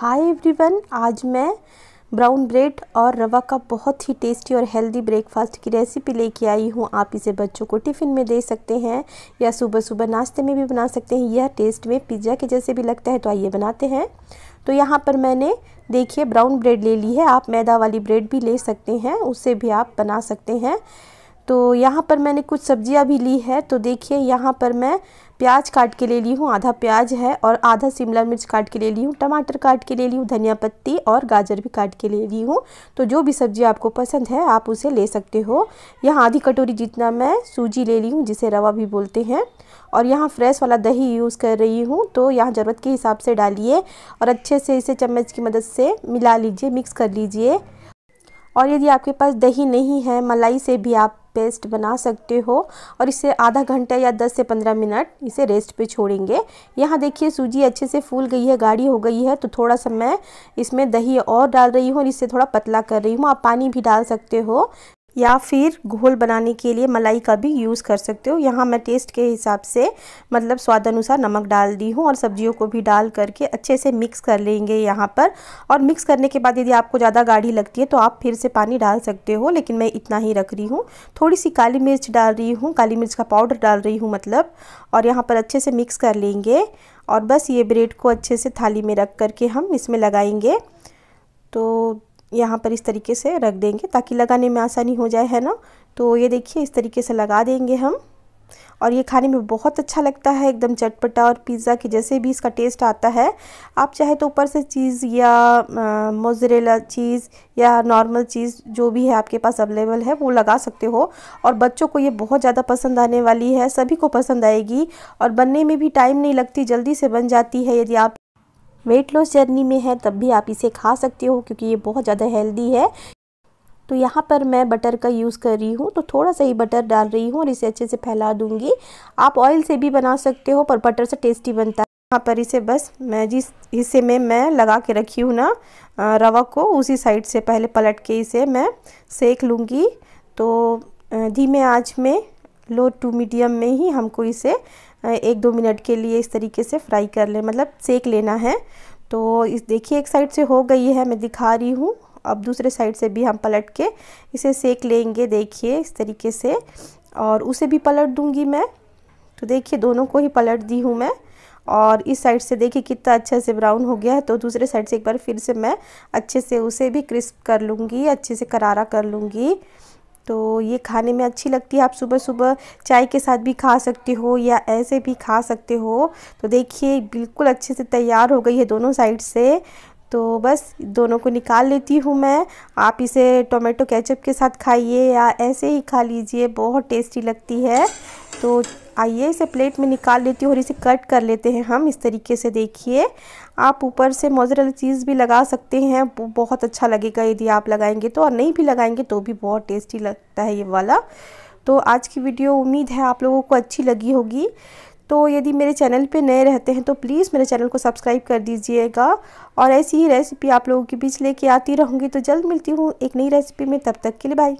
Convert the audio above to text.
hi everyone आज मैं brown bread और रवा का बहुत ही टेस्टी और हेल्दी ब्रेकफास्ट की रेसिपी लेके आई हूँ आप इसे बच्चों को टिफ़िन में दे सकते हैं या सुबह सुबह नाश्ते में भी बना सकते हैं यह टेस्ट में पिज़्ज़ा के जैसे भी लगता है तो आइए बनाते हैं तो यहाँ पर मैंने देखिए ब्राउन ब्रेड ले ली है आप मैदा वाली ब्रेड भी ले सकते हैं उससे भी आप बना सकते हैं तो यहाँ पर मैंने कुछ सब्जियाँ भी ली है तो देखिए यहाँ पर मैं प्याज काट के ले ली हूँ आधा प्याज है और आधा शिमला मिर्च काट के ले ली हूँ टमाटर काट के ले ली हूँ धनिया पत्ती और गाजर भी काट के ले ली हूँ तो जो भी सब्ज़ी आपको पसंद है आप उसे ले सकते हो यहाँ आधी कटोरी जितना मैं सूजी ले ली हूँ जिसे रवा भी बोलते हैं और यहाँ फ्रेश वाला दही यूज़ कर रही हूँ तो यहाँ ज़रूरत के हिसाब से डालिए और अच्छे से इसे चम्मच की मदद से मिला लीजिए मिक्स कर लीजिए और यदि आपके पास दही नहीं है मलाई से भी आप पेस्ट बना सकते हो और इसे आधा घंटा या 10 से 15 मिनट इसे रेस्ट पे छोड़ेंगे यहाँ देखिए सूजी अच्छे से फूल गई है गाढ़ी हो गई है तो थोड़ा सा मैं इसमें दही और डाल रही हूँ और इसे थोड़ा पतला कर रही हूँ आप पानी भी डाल सकते हो या फिर घोल बनाने के लिए मलाई का भी यूज़ कर सकते हो यहाँ मैं टेस्ट के हिसाब से मतलब स्वाद अनुसार नमक डाल दी हूँ और सब्जियों को भी डाल करके अच्छे से मिक्स कर लेंगे यहाँ पर और मिक्स करने के बाद यदि आपको ज़्यादा गाढ़ी लगती है तो आप फिर से पानी डाल सकते हो लेकिन मैं इतना ही रख रही हूँ थोड़ी सी काली मिर्च डाल रही हूँ काली मिर्च का पाउडर डाल रही हूँ मतलब और यहाँ पर अच्छे से मिक्स कर लेंगे और बस ये ब्रेड को अच्छे से थाली में रख करके हम इसमें लगाएंगे तो यहाँ पर इस तरीके से रख देंगे ताकि लगाने में आसानी हो जाए है ना तो ये देखिए इस तरीके से लगा देंगे हम और ये खाने में बहुत अच्छा लगता है एकदम चटपटा और पिज़्ज़ा के जैसे भी इसका टेस्ट आता है आप चाहे तो ऊपर से चीज़ या मोजरेला चीज़ या नॉर्मल चीज़ जो भी है आपके पास अवेलेबल है वो लगा सकते हो और बच्चों को ये बहुत ज़्यादा पसंद आने वाली है सभी को पसंद आएगी और बनने में भी टाइम नहीं लगती जल्दी से बन जाती है यदि आप वेट लॉस जर्नी में है तब भी आप इसे खा सकते हो क्योंकि ये बहुत ज़्यादा हेल्दी है तो यहाँ पर मैं बटर का यूज़ कर रही हूँ तो थोड़ा सा ही बटर डाल रही हूँ और इसे अच्छे से फैला दूँगी आप ऑयल से भी बना सकते हो पर बटर से टेस्टी बनता है यहाँ पर इसे बस मैं जिस हिस्से में मैं लगा के रखी हूँ ना रवा को उसी साइड से पहले पलट के इसे मैं सेक लूँगी तो धीमे आँच में लो टू मीडियम में ही हमको इसे एक दो मिनट के लिए इस तरीके से फ्राई कर ले मतलब सेक लेना है तो इस देखिए एक साइड से हो गई है मैं दिखा रही हूँ अब दूसरे साइड से भी हम पलट के इसे सेक लेंगे देखिए इस तरीके से और उसे भी पलट दूँगी मैं तो देखिए दोनों को ही पलट दी हूँ मैं और इस साइड से देखिए कितना अच्छे से ब्राउन हो गया है तो दूसरे साइड से एक बार फिर से मैं अच्छे से उसे भी क्रिस्प कर लूँगी अच्छे से करारा कर लूँगी तो ये खाने में अच्छी लगती है आप सुबह सुबह चाय के साथ भी खा सकते हो या ऐसे भी खा सकते हो तो देखिए बिल्कुल अच्छे से तैयार हो गई है दोनों साइड से तो बस दोनों को निकाल लेती हूँ मैं आप इसे टोमेटो केचप के साथ खाइए या ऐसे ही खा लीजिए बहुत टेस्टी लगती है तो आइए इसे प्लेट में निकाल लेती हूँ और इसे कट कर लेते हैं हम इस तरीके से देखिए आप ऊपर से मोजरेला चीज़ भी लगा सकते हैं बहुत अच्छा लगेगा यदि आप लगाएंगे तो और नहीं भी लगाएंगे तो भी बहुत टेस्टी लगता है ये वाला तो आज की वीडियो उम्मीद है आप लोगों को अच्छी लगी होगी तो यदि मेरे चैनल पे नए रहते हैं तो प्लीज़ मेरे चैनल को सब्सक्राइब कर दीजिएगा और ऐसी ही रेसिपी आप लोगों के बीच लेके आती रहूँगी तो जल्द मिलती हूँ एक नई रेसिपी में तब तक के लिए बाय